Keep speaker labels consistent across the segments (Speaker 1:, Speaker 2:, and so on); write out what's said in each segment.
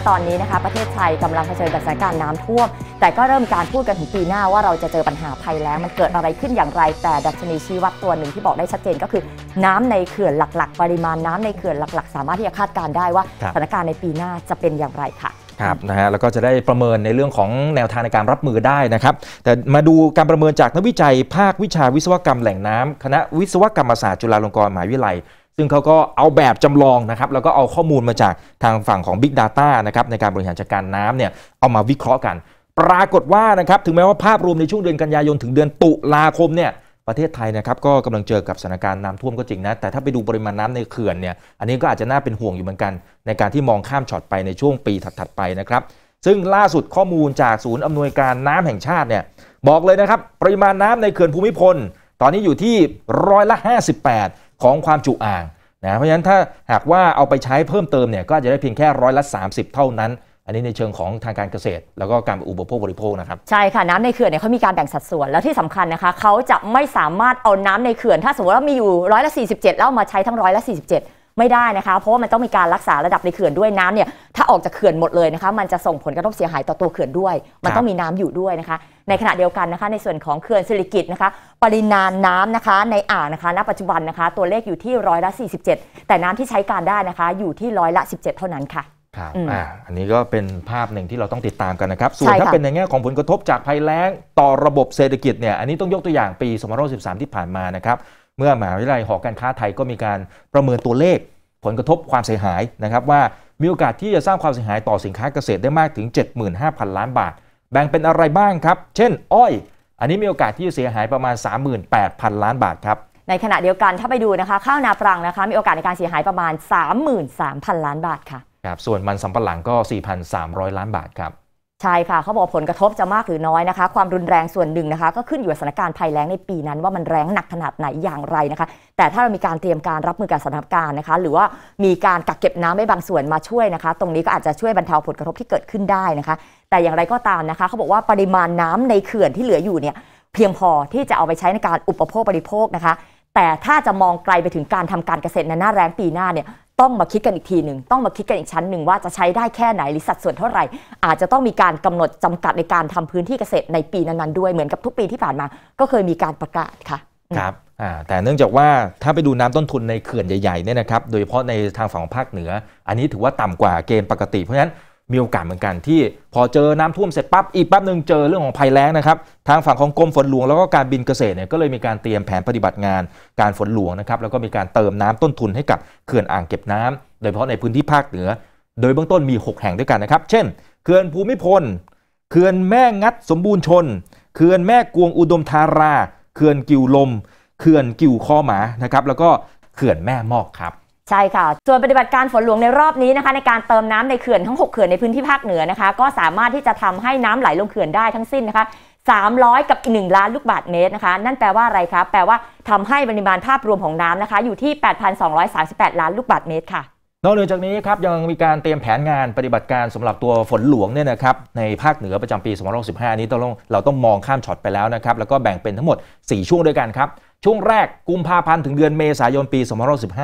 Speaker 1: ตอนนี้นะคะประเทศไทยกำลังเผชิญกับสถานการณ์น้ำท่วมแต่ก็เริ่มการพูดกันถึงปีหน้าว่าเราจะเจอปัญหาภัยแล้งมันเกิดอะไรขึ้นอย่างไร แต่ดัชนีชี้วัดตัวหนึ่งที่บอกได้ชัดเจนก็คือ น้ำในเขื่อนหลักๆ ปริมาณน้ำในเขื่อนหลักๆ สามารถที่จะคาดการได้ว่าสถานการณ์ในปีหน้าจะเป็นอย่างไรค่ะ
Speaker 2: ครับนะฮะแล้วก็จะได้ประเมินในเรื่องของแนวทางในการรับมือได้นะครับแต่มาดูการประเมินจากนักวิจัยภาควิชาวิศวกรรมแหล่งน้ำ คณะวิศวกรรมศาสตร์จุฬาลงกรณ์มหาวิทยาลัยซึ่งเขาก็เอาแบบจำลองนะครับ แล้วก็เอาข้อมูลมาจากทางฝั่งของ Big Data นะครับ ในการบริหารจัดการน้ำเนี่ย เอามาวิเคราะห์กัน ปรากฏว่านะครับ ถึงแม้ว่าภาพรวมในช่วงเดือนกันยายน ถึงเดือนตุลาคมเนี่ยประเทศไทยนะครับก็กำลังเจอกับสถานการณ์น้ำท่วมก็จริงนะ แต่ถ้าไปดูปริมาณน้ำในเขื่อนเนี่ยอันนี้ก็อาจจะน่าเป็นห่วงอยู่เหมือนกันในการที่มองข้ามช็อตไปในช่วงปีถัดๆไปนะครับซึ่งล่าสุดข้อมูลจากศูนย์อำนวยการน้ำแห่งชาติเนี่ยบอกเลยนะครับปริมาณน้ำในเขื่อนภูมิพลตอนนี้อยู่ที่ร้อยละ 58ของความจุอ่างนะเพราะฉะนั้นถ้าหากว่าเอาไปใช้เพิ่มเติมเนี่ยก็จะได้เพียงแค่ร้อยละ 30 เท่านั้น อันนี้ในเชิงของทางการเกษตร แล้วก็การอุปโภคบริโภคนะครับ
Speaker 1: ใช่ค่ะ น้ำในเขื่อนเนี่ยเขามีการแบ่งสัดส่วนแล้วที่สำคัญนะคะเขาจะไม่สามารถเอาน้ำในเขื่อน ถ้าสมมติว่ามีอยู่ร้อยละ47 แล้วมาใช้ทั้งร้อยละ47ไม่ได้นะคะ เพราะว่ามันต้องมีการรักษาระดับในเขื่อนด้วยน้ำเนี่ยถ้าออกจากเขื่อนหมดเลยนะคะ มันจะส่งผลกระทบเสียหายต่อตัวเขื่อนด้วย มันต้องมีน้ำอยู่ด้วยนะคะ ในขณะเดียวกันนะคะ ในส่วนของเขื่อนสิริกิตนะคะ ปริมาณน้ำนะคะในอ่างนะคะ ณปัจจุบันนะคะตัวเลขอยู่ที่ร้อยละ47แต่น้ำที่ใช้การได้นะคะ อยู่ที่ร้อยละ17เท่านั้นค่ะ
Speaker 2: ครับอ่าอันนี้ก็เป็นภาพหนึ่งที่เราต้องติดตามกันนะครับส่วนถ้าเป็นในแง่ของผลกระทบจากภัยแล้ง ต่อระบบเศรษฐกิจเนี่ยอันนี้ต้องยกตัวอย่างปี2013 ที่ผ่านมานะครับเมื่อมหาวิทยาลัยหอการค้าไทยก็มีการประเมินตัวเลข ผลกระทบความเสียหายนะครับว่ามีโอกาสที่จะสร้างความเสียหายต่อสินค้าเกษตรได้มากถึง 75,000 ล้านบาท แบ่งเป็นอะไรบ้างครับเช่น อ้อย อันนี้มีโอกาสที่จะเสียหายประมาณ 38,000 ล้านบาทครับ
Speaker 1: ในขณะเดียวกันถ้าไปดูนะคะข้าวนาปรังนะคะมีโอกาสในการเสียหายประมาณ 33,000 ล้านบาทค่ะ
Speaker 2: ครับส่วนมันสำปะหลังก็ 4,300 ล้านบาทครับ
Speaker 1: ใช่ค่ะเขาบอกผลกระทบจะมากหรือน้อยนะคะ ความรุนแรงส่วนหนึ่งนะคะ ก็ขึ้นอยู่กับสถานการณ์ภัยแล้งในปีนั้นว่ามันแรงหนักขนาดไหนอย่างไรนะคะ แต่ถ้าเรามีการเตรียมการรับมือกับสถานการณ์นะคะ หรือว่ามีการกักเก็บน้ำไว้บางส่วนมาช่วยนะคะ ตรงนี้ก็อาจจะช่วยบรรเทาผลกระทบที่เกิดขึ้นได้นะคะ แต่อย่างไรก็ตามนะคะ เขาบอกว่าปริมาณน้ำในเขื่อนที่เหลืออยู่เนี่ย เพียงพอที่จะเอาไปใช้ในการอุปโภคบริโภคนะคะแต่ถ้าจะมองไกลไปถึงการทำการเกษตรในหน้าแรงปีหน้าเนี่ยต้องมาคิดกันอีกทีหนึ่งต้องมาคิดกันอีกชั้นหนึ่งว่าจะใช้ได้แค่ไหนหรือสัดส่วนเท่าไหร่อาจจะต้องมีการกำหนดจำกัดในการทำพื้นที่เกษตรในปีนั้นๆด้วยเหมือนกับทุกปีที่ผ่านมาก็เคยมีการประกาศค่ะ
Speaker 2: ครับแต่เนื่องจากว่าถ้าไปดูน้ำต้นทุนในเขื่อนใหญ่ๆเนี่ยนะครับโดยเฉพาะในทางฝั่งภาคเหนือ อันนี้ถือว่าต่ำกว่าเกณฑ์ปกติเพราะฉะนั้นมีโอกาสเหมือนกันที่ พอเจอน้ำท่วมเสร็จปั๊บอีกแป๊บหนึ่งเจอเรื่องของภัยแล้งนะครับ ทางฝั่งของกรมฝนหลวงแล้วก็การบินเกษตรเนี่ยก็เลยมีการเตรียมแผนปฏิบัติงานการฝนหลวงนะครับแล้วก็มีการเติมน้ำต้นทุนให้กับเขื่อนอ่างเก็บน้ำ โดยเฉพาะในพื้นที่ภาคเหนือ โดยเบื้องต้นมี 6 แห่งด้วยกันนะครับ เช่นเขื่อนภูมิพลเขื่อนแม่งัดสมบูรณ์ชนเขื่อนแม่กวงอุดมธาราเขื่อนกิ่วลมเขื่อนกิ่วคอหมานะครับแล้วก็เขื่อนแม่มอกครับ
Speaker 1: ใช่ค่ะ ส่วนปฏิบัติการฝนหลวงในรอบนี้นะคะในการเติมน้ำในเขื่อนทั้ง6เขื่อนในพื้นที่ภาคเหนือนะคะก็สามารถที่จะทำให้น้ำไหลลงเขื่อนได้ทั้งสิ้นนะคะ 300 กับ1ล้านลูกบาศก์เมตรนะคะนั่นแปลว่าอะไรคะแปลว่าทำให้ปริมาณภาพรวมของน้ำนะคะ อยู่ที่ 8,238ล้านลูกบาศก์เมตรค่ะ
Speaker 2: นอกเหนือจากนี้ครับยังมีการเตรียมแผนงานปฏิบัติการสำหรับตัวฝนหลวงเนี่ยนะครับในภาคเหนือประจำปี 2565 นี้ต้องเราต้องมองข้ามช็อตไปแล้วนะครับแล้วก็แบ่งเป็นทั้งหมด 4 ช่วงด้วยกันครับช่วงแรกกุมภาพันธ์ถึงเดือนเมษายนปี 2565 เ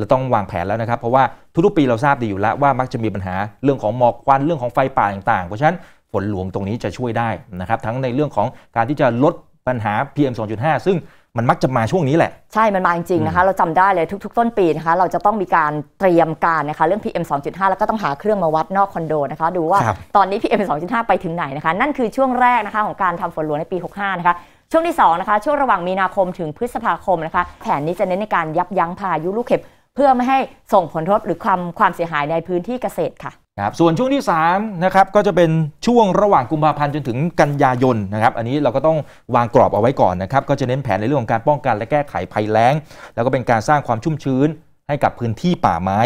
Speaker 2: ราต้องวางแผนแล้วนะครับ เพราะว่าทุกๆ ปีเราทราบดีอยู่แล้วว่ามักจะมีปัญหาเรื่องของหมอกควันเรื่องของไฟป่าต่าง ๆ เพราะฉะนั้นฝนหลวงตรงนี้จะช่วยได้นะครับทั้งในเรื่องของการที่จะลดปัญหา PM 2.5 ซึ่งมันมักจะมาช่วงนี้แหละ
Speaker 1: ใช่ มันมาจริงๆนะคะ เราจำได้เลยทุกๆ ต้นปีนะคะ เราจะต้องมีการเตรียมการนะคะ เรื่อง PM 2.5แล้วก็ต้องหาเครื่องมาวัดนอกคอนโดนะคะ ดูว่า ตอนนี้ PM 2.5ไปถึงไหนนะคะ นั่นคือช่วงแรกนะคะของการทำฝนหลวงในปี 65นะคะ ช่วงที่2นะคะ ช่วงระหว่างมีนาคมถึงพฤษภาคมนะคะ แผนนี้จะเน้นในการยับยั้งพายุลูกเห็บพื่อไม่ให้ส่งผลทบหรือความความเสียหายในพื้นที่เกษตรค่ะ
Speaker 2: ครับส่วนช่วงที่3นะครับก็จะเป็นช่วงระหว่างกุมภาพันธ์จนถึงกันยายนนะครับ อันนี้เราก็ต้องวางกรอบเอาไว้ก่อนนะครับ ก็จะเน้นแผนในเรื่องของการป้องกันและแก้ไขภัยแล้งแล้วก็เป็นการสร้างความชุ่มชื้น ให้กับพื้นที่ป่าไม้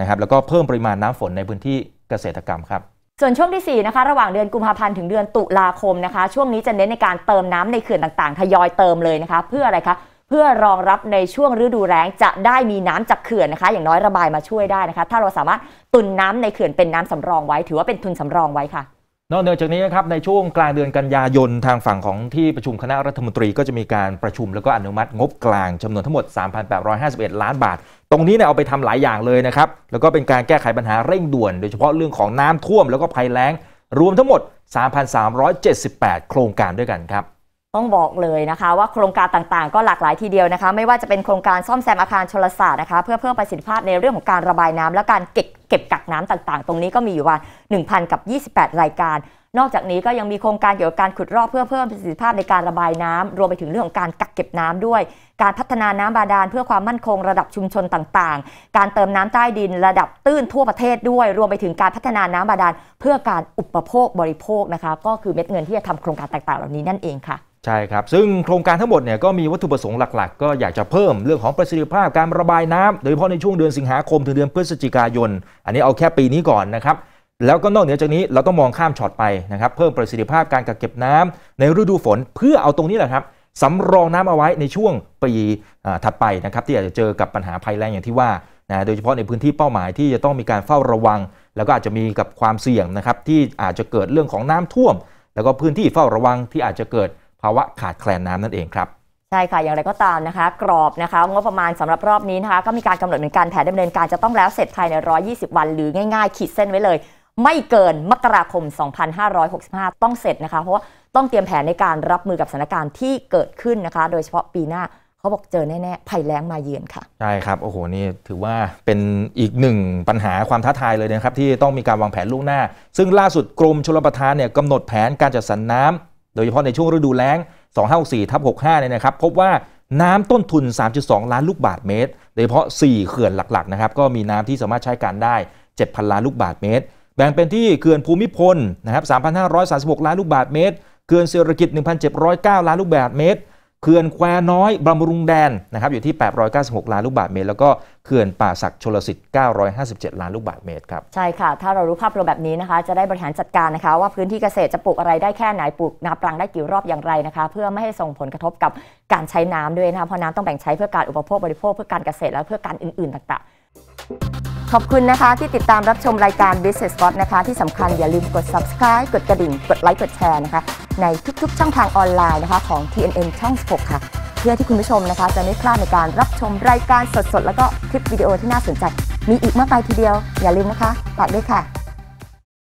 Speaker 2: นะครับแล้วก็เพิ่มปริมาณน้ำฝนในพื้นที่เกษตรกรรมครับ
Speaker 1: ส่วนช่วงที่4นะคะระหว่างเดือนกุมภาพันธ์ถึงเดือนตุลาคมนะคะช่วงนี้จะเน้นในการเติมน้ำในเขื่อนต่างๆทยอยเติมเลยนะคะเพื่ออะไรคะเพื่อรองรับในช่วงฤดูแรงจะได้มีน้ำจากเขื่อนนะคะ อย่างน้อยระบายมาช่วยได้นะคะถ้าเราสามารถตุนน้ำในเขื่อนเป็นน้ำสำรองไว้ ถือว่าเป็นทุนสำรองไว้ค่ะ
Speaker 2: นอกจากนี้นะครับในช่วงกลางเดือนกันยายนทางฝั่งของที่ประชุมคณะรัฐมนตรี ก็จะมีการประชุมแล้วก็อนุมัติงบกลางจำนวนทั้งหมด 3,851 ล้านบาท ตรงนี้เนี่ยเอาไปทำหลายอย่างเลยนะครับแล้วก็เป็นการแก้ไขปัญหาเร่งด่วน โดยเฉพาะเรื่องของน้ำท่วมแล้วก็ภัยแล้ง รวมทั้งหมด 3,378 โครงการด้วยกันครับ
Speaker 1: ต้องบอกเลยนะคะว่าโครงการต่างๆ ก็หลากหลายทีเดียวนะคะ ไม่ว่าจะเป็นโครงการซ่อมแซมอาคารชลศาสตร์นะคะเพื่อเพิ่มประสิทธิภาพในเรื่องของการระบายน้ำและการเก็บเก็บกักน้ำต่างๆ ตรงนี้ก็มีอยู่ว่า1,000กับ28รายการ นอกจากนี้ก็ยังมีโครงการเกี่ยวกับการขุดรอบเพื่อเพิ่มประสิทธิภาพในการระบายน้ำ รวมไปถึงเรื่องของการกักเก็บน้ำด้วย การพัฒนาน้ำบาดาลเพื่อความมั่นคงระดับชุมชนต่างๆ การเติมน้ำใต้ดินระดับตื้นทั่วประเทศด้วย รวมไปถึงการพัฒนาน้ำบาดาล เพื่อการอุปโภคบริโภคนะคะก็คือเม็ดเงินที่จะทำโครงการต่างๆเหล่านี้นั่นเองค่ะ
Speaker 2: ใช่ครับ ซึ่งโครงการทั้งหมดเนี่ยก็มีวัตถุประสงค์หลักๆ ก็อยากจะเพิ่มเรื่องของประสิทธิภาพการระบายน้ำโดยเฉพาะในช่วงเดือนสิงหาคมถึงเดือนพฤศจิกายน อันนี้เอาแค่ปีนี้ก่อนนะครับ แล้วก็นอกเหนือจากนี้เราต้องมองข้ามช็อตไปนะครับ เพิ่มประสิทธิภาพการกักเก็บน้ำในฤดูฝนเพื่อเอาตรงนี้แหละครับ สำรองน้ำเอาไว้ในช่วงปีถัดไปนะครับ ที่อาจจะเจอกับปัญหาภัยแรงอย่างที่ว่านะ โดยเฉพาะในพื้นที่เป้าหมายที่จะต้องมีการเฝ้าระวัง แล้วก็อาจจะมีกับความเสี่ยงนะครับที่อาจจะเกิดเรื่องของน้ำท่วม แล้วก็พื้นที่เฝ้าระวังที่อาจจะเกิดภาวะขาดแคลนน้ำนั่นเองครับ
Speaker 1: ใช่ค่ะอย่างไรก็ตามนะคะ กรอบนะคะงบประมาณสำหรับรอบนี้นะคะ ก็มีการกำหนดเหมือนกันแผนดำเนินการจะต้องแล้วเสร็จภายใน120 วัน หรือง่ายๆขีดเส้นไว้เลย ไม่เกินมกราคม 2565 ต้องเสร็จนะคะ เพราะว่าต้องเตรียมแผนในการรับมือกับสถานการณ์ที่เกิดขึ้นนะคะ โดยเฉพาะปีหน้าเขาบอกเจอแน่ๆ ภัยแล้งมาเยือนค่ะ
Speaker 2: ใช่ครับโอ้โหนี่ถือว่าเป็นอีกหนึ่งปัญหาความท้าทายเลยนะครับที่ต้องมีการวางแผนล่วงหน้า ซึ่งล่าสุดกรมชลประทานเนี่ยกำหนดแผนการจัดสรรน้ำโดยเฉพาะในช่วงฤดูแล้ง254ทับ65เนี่ยนะครับ พบว่าน้ำต้นทุน 3.2 ล้านลูกบาทเมตร โดยเฉพาะ 4 เขื่อนหลักๆนะครับก็มีน้ำที่สามารถใช้การได้ 7,000 ล้านลูกบาทเมตร แบ่งเป็นที่เขื่อนภูมิพลนะครับ3,536 ล้านลูกบาทเมตรเขื่อนเศรษฐกิจ1,709 ล้านลูกบาทเมตรเขื่อนแควน้อยบำรุงแดนนะครับ อยู่ที่ 896 ล้านลูกบาทเมตรแล้วก็เขื่อนป่าศักชลสิทธิ์ 957 ล้านลูกบาทเมตรครับ
Speaker 1: ใช่ค่ะ ถ้าเรารู้ภาพรวมแบบนี้นะคะ จะได้บริหารจัดการนะคะ ว่าพื้นที่เกษตรจะปลูกอะไรได้แค่ไหนปลูกนาปรังได้กี่รอบอย่างไรนะคะ เพื่อไม่ให้ส่งผลกระทบกับการใช้น้ำด้วยนะคะเพราะน้ำต้องแบ่งใช้เพื่อการอุปโภคบริโภคเพื่อการเกษตรและเพื่อการอื่น ๆ ต่าง ๆขอบคุณนะคะที่ติดตามรับชมรายการ Business Spot นะคะที่สำคัญอย่าลืมกด subscribe กดกระดิ่ง กดไลค์ กดแชร์นะคะในทุกๆช่องทางออนไลน์นะคะของ TNN ช่อง16ค่ะเพื่อที่คุณผู้ชมนะคะ จะไม่พลาดในการรับชมรายการสดๆ แล้วก็
Speaker 2: คลิปวิดีโอที่น่าสนใจ มีอีกมากมายทีเดียวอย่าลืมนะคะฝากด้วยค่ะ